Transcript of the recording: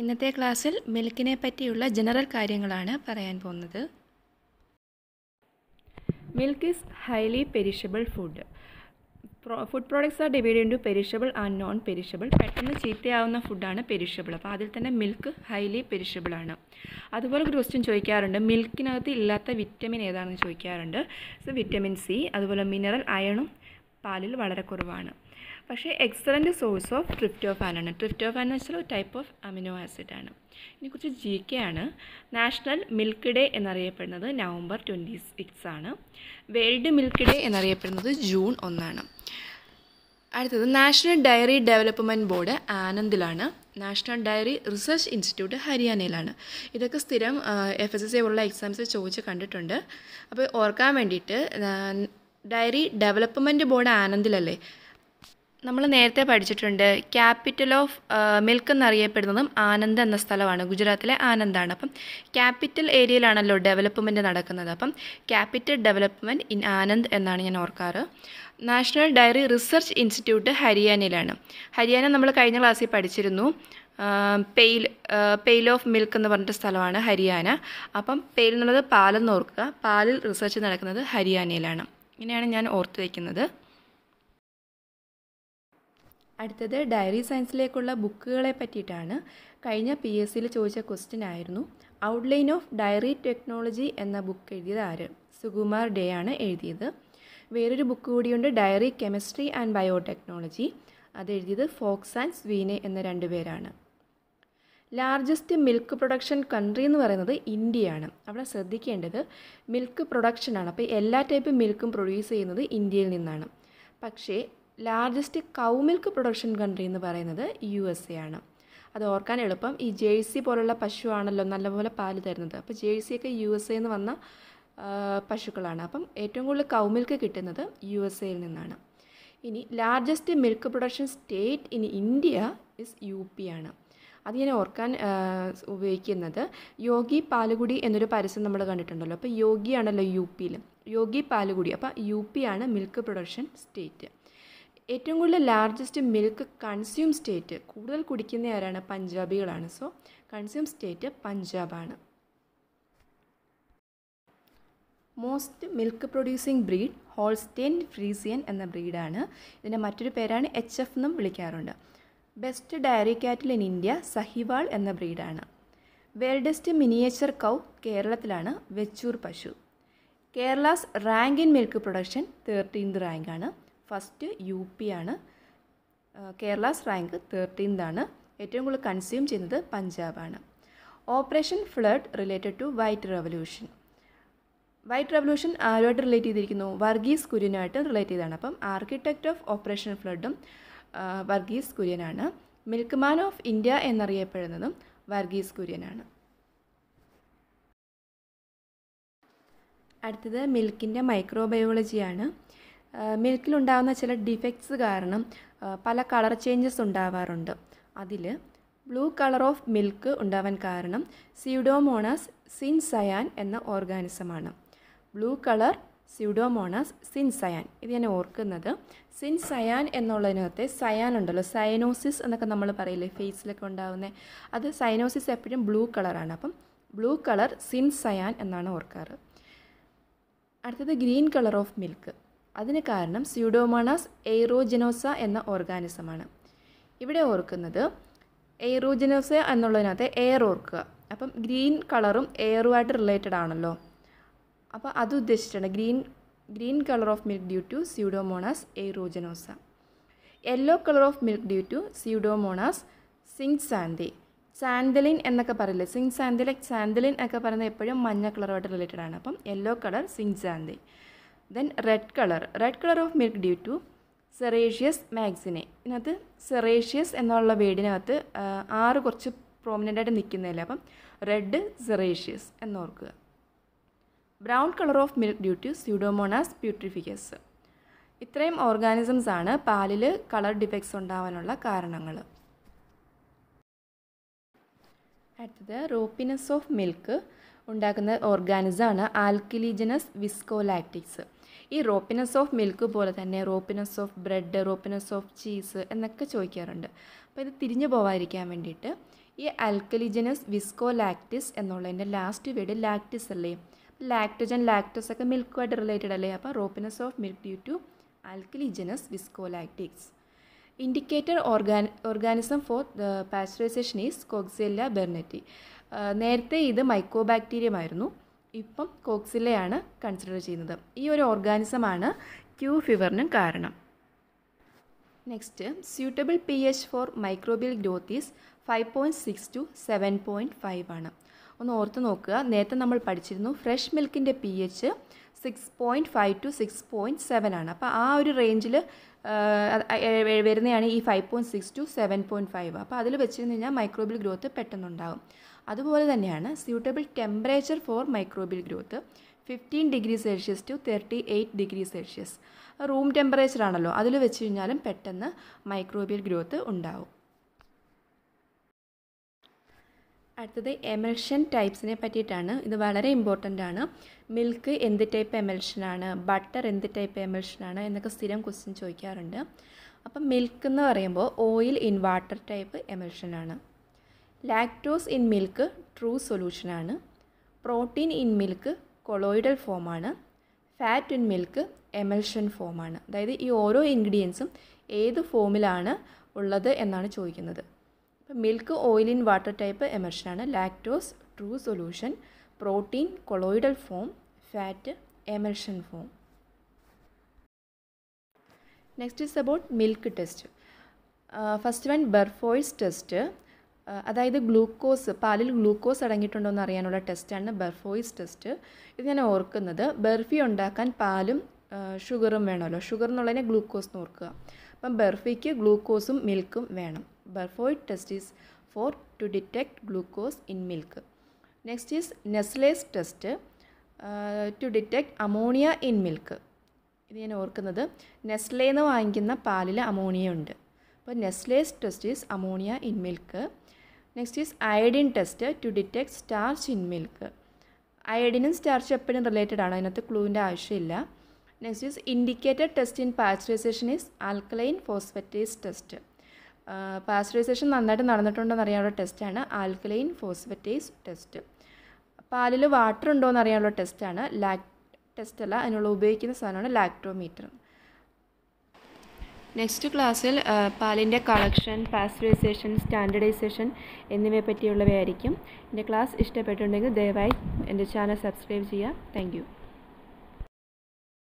ഇന്നത്തെ ക്ലാസ്സിൽ മിൽക്കിനെ പറ്റിയുള്ള ജനറൽ കാര്യങ്ങളാണ് പറയാൻ പോകുന്നത് milk is highly perishable food food products are divide into perishable and non perishable പെട്ടെന്ന് ചീത്തയാവുന്ന ഫുഡാണ് പെരിഷബിൾ അപ്പോൾ അതിൽ തന്നെ മിൽക്ക് ഹൈലി പെരിഷബിൾ ആണ് അതുപോലെ ഒരു ക്വസ്റ്റ്യൻ ചോദിക്കാറുണ്ട് മിൽക്കിനകത്ത് ഇല്ലാത്ത വിറ്റമിൻ ഏതാണെന്ന് ചോദിക്കാറുണ്ട് സോ വിറ്റമിൻ സി അതുപോലെ മിനറൽ അയണും പാലിൽ വളരെ കുറവാണ് പക്ഷേ എക്സലൻറ്റ് സോഴ്സ് ഓഫ് ട്രിപ്റ്റോഫാൻ ആണ് ട്രിപ്റ്റോഫാൻ എന്ന് വെച്ചാൽ ഒരു ടൈപ്പ് ഓഫ് അമിനോ ആസിഡ് ആണ് ഇതിനെക്കുറിച്ച് ജി കെ ആണ് നാഷണൽ മിൽക്ക് ഡേ എന്നറിയപ്പെടുന്നത് നവംബർ ട്വൻറ്റി സിക്സ് ആണ് വേൾഡ് മിൽക്ക് ഡേ എന്നറിയപ്പെടുന്നത് ജൂൺ ഒന്നാണ് അടുത്തത് നാഷണൽ ഡയറി ഡെവലപ്മെൻറ്റ് ബോർഡ് ആനന്ദിലാണ് നാഷണൽ ഡയറി റിസർച്ച് ഇൻസ്റ്റിറ്റ്യൂട്ട് ഹരിയാനയിലാണ് ഇതൊക്കെ സ്ഥിരം എഫ് എസ് എസ് സി പോലുള്ള എക്സാംസ് ചോദിച്ച് കണ്ടിട്ടുണ്ട് അപ്പോൾ ഓർക്കാൻ വേണ്ടിയിട്ട് ഡയറി ഡെവലപ്മെൻറ്റ് ബോർഡ് ആനന്ദിലല്ലേ നമ്മൾ നേരത്തെ പഠിച്ചിട്ടുണ്ട് ക്യാപിറ്റൽ ഓഫ് മിൽക്ക് എന്നറിയപ്പെടുന്നതും ആനന്ദ് എന്ന സ്ഥലമാണ് ഗുജറാത്തിലെ ആനന്ദാണ് അപ്പം ക്യാപിറ്റൽ ഏരിയയിലാണല്ലോ ഡെവലപ്മെൻറ്റ് നടക്കുന്നത് അപ്പം ക്യാപിറ്റൽ ഡെവലപ്മെൻറ്റ് ഇൻ ആനന്ദ് എന്നാണ് ഞാൻ ഓർക്കാറ് നാഷണൽ ഡയറി റിസർച്ച് ഇൻസ്റ്റിറ്റ്യൂട്ട് ഹരിയാനയിലാണ് ഹരിയാന നമ്മൾ കഴിഞ്ഞ ക്ലാസ്സിൽ പഠിച്ചിരുന്നു പെയിൽ പെയിൽ ഓഫ് മിൽക്ക് എന്ന് പറഞ്ഞിട്ട് സ്ഥലമാണ് ഹരിയാന അപ്പം പെയിൽ എന്നുള്ളത് പാലെന്ന് ഓർക്കുക പാലിൽ റിസർച്ച് നടക്കുന്നത് ഹരിയാനയിലാണ് ഇങ്ങനെയാണ് ഞാൻ ഓർത്ത് വയ്ക്കുന്നത് അടുത്തത് ഡയറി സയൻസിലേക്കുള്ള ബുക്കുകളെ പറ്റിയിട്ടാണ് കഴിഞ്ഞ പി എസ് സിയിൽ ചോദിച്ച ക്വസ്റ്റ്യൻ ആയിരുന്നു ഔട്ട്ലൈൻ ഓഫ് ഡയറി ടെക്നോളജി എന്ന ബുക്ക് എഴുതിയത് ആര് സുകുമാർ ഡേ ആണ് എഴുതിയത് വേറൊരു ബുക്ക് കൂടിയുണ്ട് ഡയറി കെമിസ്ട്രി ആൻഡ് ബയോടെക്നോളജി അത് എഴുതിയത് ഫോക്സ് ആൻഡ് സ്വീനെ എന്ന രണ്ടുപേരാണ് ലാർജസ്റ്റ് മിൽക്ക് പ്രൊഡക്ഷൻ കൺട്രി എന്ന് പറയുന്നത് ഇന്ത്യയാണ് അവിടെ ശ്രദ്ധിക്കേണ്ടത് മിൽക്ക് പ്രൊഡക്ഷനാണ് അപ്പോൾ എല്ലാ ടൈപ്പ് മിൽക്കും പ്രൊഡ്യൂസ് ചെയ്യുന്നത് ഇന്ത്യയിൽ നിന്നാണ് പക്ഷേ largest cow milk production country എന്ന് പറയുന്നത് യു എസ് എ ആണ് അത് ഓർക്കാൻ എളുപ്പം ഈ ജേഴ്സി പോലുള്ള ആണല്ലോ നല്ലപോലെ പാല് തരുന്നത് അപ്പോൾ ഒക്കെ യു എസ് എ എന്ന് വന്ന പശുക്കളാണ് അപ്പം ഏറ്റവും കൂടുതൽ കൗ മിൽക്ക് കിട്ടുന്നത് യു എസ് എയിൽ നിന്നാണ് ഇനി largest milk production state in India is U P ആണ് അത് ഞാൻ ഓർക്കാൻ ഉപയോഗിക്കുന്നത് യോഗി പാലുകുടി എന്നൊരു പരസ്യം നമ്മൾ കണ്ടിട്ടുണ്ടല്ലോ അപ്പോൾ യോഗിയാണല്ലോ യു പിയിൽ യോഗി പാലുകുടി അപ്പോൾ യു പി ആണ് മിൽക്ക് പ്രൊഡക്ഷൻ സ്റ്റേറ്റ് ഏറ്റവും കൂടുതൽ ലാർജസ്റ്റ് മിൽക്ക് കൺസ്യൂം സ്റ്റേറ്റ് കൂടുതൽ കുടിക്കുന്ന ആരാണ് പഞ്ചാബികളാണ് സോ കൺസ്യൂം സ്റ്റേറ്റ് പഞ്ചാബാണ് most milk producing breed Holstein Friesian എന്ന ബ്രീഡാണ് ഇതിൻ്റെ മറ്റൊരു പേരാണ് എച്ച് എഫ് എന്നും വിളിക്കാറുണ്ട് best dairy cattle in India Sahiwal എന്ന ബ്രീഡാണ് വേൾഡസ്റ്റ് മിനിയേച്ചർ കൗ കേരളത്തിലാണ് വെച്ചൂർ പശു Kerala's rank in milk production thirteenth റാങ്കാണ് ഫസ്റ്റ് യു പി ആണ് കേരളാസ് റാങ്ക് തേർട്ടീൻതാണ് ഏറ്റവും കൂടുതൽ കൺസ്യൂം ചെയ്യുന്നത് പഞ്ചാബാണ് operation flood related to white revolution white revolution ആരുമായിട്ട് റിലേറ്റ് ചെയ്തിരിക്കുന്നു വർഗീസ് കുര്യനുമായിട്ട് റിലേറ്റ് ചെയ്താണ് അപ്പം ആർക്കിടെക്റ്റ് ഓഫ് ഓപ്പറേഷൻ ഫ്ലഡും വർഗീസ് കുര്യനാണ് മിൽക്ക് മാൻ ഓഫ് ഇന്ത്യ എന്നറിയപ്പെടുന്നതും വർഗീസ് കുര്യനാണ് അടുത്തത് മിൽക്കിൻ്റെ മൈക്രോബയോളജിയാണ് മിൽക്കിലുണ്ടാകുന്ന ചില ഡിഫക്ട്സ് കാരണം പല കളർ ചേഞ്ചസ് ഉണ്ടാവാറുണ്ട് അതിൽ ബ്ലൂ കളർ ഓഫ് മിൽക്ക് ഉണ്ടാവാൻ കാരണം സ്യൂഡോമോണസ് സിൻസയാൻ എന്ന ഓർഗാനിസമാണ് ബ്ലൂ കളർ സ്യൂഡോമോണസ് സിൻസയാൻ ഇത് ഞാൻ ഓർക്കുന്നത് സിൻസയാൻ എന്നുള്ളതിനകത്തെ സയാൻ ഉണ്ടല്ലോ സയനോസിസ് എന്നൊക്കെ നമ്മൾ പറയില്ലേ ഫേസിലൊക്കെ ഉണ്ടാകുന്നത് അത് സയനോസിസ് എപ്പോഴും ബ്ലൂ കളറാണ് അപ്പം ബ്ലൂ കളർ സിൻസയാൻ എന്നാണ് ഓർക്കാറ് അടുത്തത് ഗ്രീൻ കളർ ഓഫ് മിൽക്ക് അതിന് കാരണം സ്യൂഡോമോണാസ് എയ്റോജിനോസ എന്ന ഓർഗാനിസമാണ് ഇവിടെ ഓർക്കുന്നത് എയ്റോജിനോസ എന്നുള്ളതിനകത്ത് എയർ ഓർക്കുക അപ്പം ഗ്രീൻ കളറും എയറുമായിട്ട് റിലേറ്റഡ് ആണല്ലോ അപ്പോൾ അത് ഉദ്ദേശിച്ചിട്ടുണ്ട് green green colour of milk due to Pseudomonas aeruginosa yellow colour of milk due to Pseudomonas synxantha സാന്തലിൻ എന്നൊക്കെ പറയില്ലേ സിങ് സാന്തലിൻ സാന്തലിൻ ഒക്കെ പറയുന്നത് എപ്പോഴും മഞ്ഞ കളറുമായിട്ട് റിലേറ്റഡ് ആണ് അപ്പം yellow colour synxantha then red colour red colour of milk due to Serratia മാഗ്സിനെ ഇതിനകത്ത് സെറേഷ്യസ് എന്നുള്ള വേടിനകത്ത് ആറ് കുറച്ച് പ്രോമിനൻ്റ് ആയിട്ട് നിൽക്കുന്നില്ല അപ്പം റെഡ് സെറേഷ്യസ് എന്നോർക്കുക brown colour of milk due to Pseudomonas putrefaciens ഇത്രയും ഓർഗാനിസംസ് ആണ് പാലിൽ കളർ ഡിഫക്ട്സ് ഉണ്ടാവാനുള്ള കാരണങ്ങൾ അടുത്തത് റോപ്പിനസ് ഓഫ് മിൽക്ക് ഉണ്ടാക്കുന്ന ഓർഗാനിസമാണ് ആൽക്കിലീജനസ് വിസ്കോലാക്റ്റിക്സ് ഈ റോപ്പിനസ് ഓഫ് മിൽക്ക് പോലെ തന്നെ ropiness of bread ropiness of cheese എന്നൊക്കെ ചോദിക്കാറുണ്ട് അപ്പോൾ ഇത് തിരിഞ്ഞു പോവാതിരിക്കാൻ വേണ്ടിയിട്ട് ഈ അൽക്കലിജനസ് വിസ്കോ ലാക്റ്റിസ് എന്നുള്ളതിൻ്റെ ലാസ്റ്റ് വേർഡ് ലാക്റ്റിസ് അല്ലേ ലാക്ടോജൻ ലാക്ടോസ് ഒക്കെ മിൽക്കുമായിട്ട് റിലേറ്റഡ് അല്ലേ അപ്പോൾ ropiness of milk due to visco lactis indicator ഓർഗാനി organism for pasteurization is Coxiella burnetii നേരത്തെ ഇത് മൈക്കോബാക്ടീരിയം ഇപ്പം കോക്സിലെയാണ് കൺസിഡർ ചെയ്യുന്നത് ഈ ഒരു ഓർഗാനിസമാണ് ക്യൂ ഫിവറിനും കാരണം next suitable P H for microbial growth is five point six to seven point five ആണ് ഒന്ന് ഓർത്ത് നോക്കുക നേരത്തെ നമ്മൾ പഠിച്ചിരുന്നു ഫ്രഷ് മിൽക്കിൻ്റെ P H six point five to six point seven ആണ് അപ്പോൾ ആ ഒരു റേഞ്ചിൽ വരുന്നതാണ് ഈ five point six to seven point five അപ്പോൾ അതിൽ വെച്ച് കഴിഞ്ഞാൽ മൈക്രോബിൽ ഗ്രോത്ത് പെട്ടെന്നുണ്ടാകും അതുപോലെ തന്നെയാണ് suitable temperature for microbial growth fifteen degree Celsius to thirty eight degree Celsius room temperature ആണല്ലോ അതിൽ വെച്ച് കഴിഞ്ഞാലും പെട്ടെന്ന് മൈക്രോബിൽ ഗ്രോത്ത് ഉണ്ടാവും അടുത്തത് എമൽഷൻ ടൈപ്സിനെ പറ്റിയിട്ടാണ് ഇത് വളരെ ഇമ്പോർട്ടൻ്റ് ആണ് മിൽക്ക് എന്ത് ടൈപ്പ് എമൽഷനാണ് ബട്ടർ എന്ത് ടൈപ്പ് എമൽഷനാണ് എന്നൊക്കെ സ്ഥിരം ക്വസ്റ്റ്യൻ ചോദിക്കാറുണ്ട് അപ്പം മിൽക്ക് എന്ന് പറയുമ്പോൾ ഓയിൽ ഇൻ വാട്ടർ ടൈപ്പ് എമൽഷനാണ് ലാക്ടോസ് ഇൻ മിൽക്ക് ട്രൂ സൊല്യൂഷനാണ് പ്രോട്ടീൻ ഇൻ മിൽക്ക് കൊളോയിഡൽ ഫോമാണ് ഫാറ്റ് ഇൻ മിൽക്ക് എമൽഷൻ ഫോമാണ് അതായത് ഈ ഓരോ ഇൻഗ്രീഡിയൻസും ഏത് ഫോമിലാണ് ഉള്ളത് എന്നാണ് ചോദിക്കുന്നത് അപ്പം milk oil in water type എമർഷനാണ് lactose true solution protein colloidal form fat emulsion form next is about milk test first one Barfoed's test അതായത് ഗ്ലൂക്കോസ് പാലിൽ ഗ്ലൂക്കോസ് അടങ്ങിയിട്ടുണ്ടോ എന്ന് അറിയാനുള്ള ടെസ്റ്റാണ് ബെർഫോയിസ് ടെസ്റ്റ് ഇത് ഞാൻ ഓർക്കുന്നത് ബെർഫി ഉണ്ടാക്കാൻ പാലും ഷുഗറും വേണമല്ലോ ഷുഗർ എന്നുള്ളതിനെ ഗ്ലൂക്കോസ് എന്ന് ഓർക്കുക അപ്പം ബെർഫിക്ക് ഗ്ലൂക്കോസും മിൽക്കും വേണം Barfoed's test is for to detect glucose in milk next is Nessler's test to detect ammonia in milk ഇത് ഞാൻ ഓർക്കുന്നത് നെസ്ലേ എന്ന് വാങ്ങിക്കുന്ന പാലിൽ അമോണിയ ഉണ്ട് അപ്പോൾ Nessler's test is ammonia in milk next is iodine test to detect starch in milk അയഡിനും starch എപ്പോഴും റിലേറ്റഡ് ആണ് അതിനകത്ത് ക്ലൂവിൻ്റെ ആവശ്യമില്ല next is indicated test in pasteurization is alkaline phosphatase test pasteurization നന്നായിട്ട് എന്ന് അറിയാനുള്ള ടെസ്റ്റാണ് ആൽക്കലൈൻ ഫോസ്ഫറ്റേസ് ടെസ്റ്റ് പാലിൽ വാട്ടർ ഉണ്ടോ എന്ന് അറിയാനുള്ള ടെസ്റ്റാണ് ലാക് ടെസ്റ്റ് അല്ല അതിനുള്ള ഉപയോഗിക്കുന്ന സാധനമാണ് ലാക്ടോമീറ്റർ നെക്സ്റ്റ് ക്ലാസ്സിൽ പാലിൻ്റെ കളക്ഷൻ പാസ്റ്ററൈസേഷൻ സ്റ്റാൻഡർഡൈസേഷൻ എന്നിവയെ പറ്റിയുള്ളവയായിരിക്കും എൻ്റെ ക്ലാസ് ഇഷ്ടപ്പെട്ടുണ്ടെങ്കിൽ ദയവായി എൻ്റെ ചാനൽ സബ്സ്ക്രൈബ് ചെയ്യുക താങ്ക്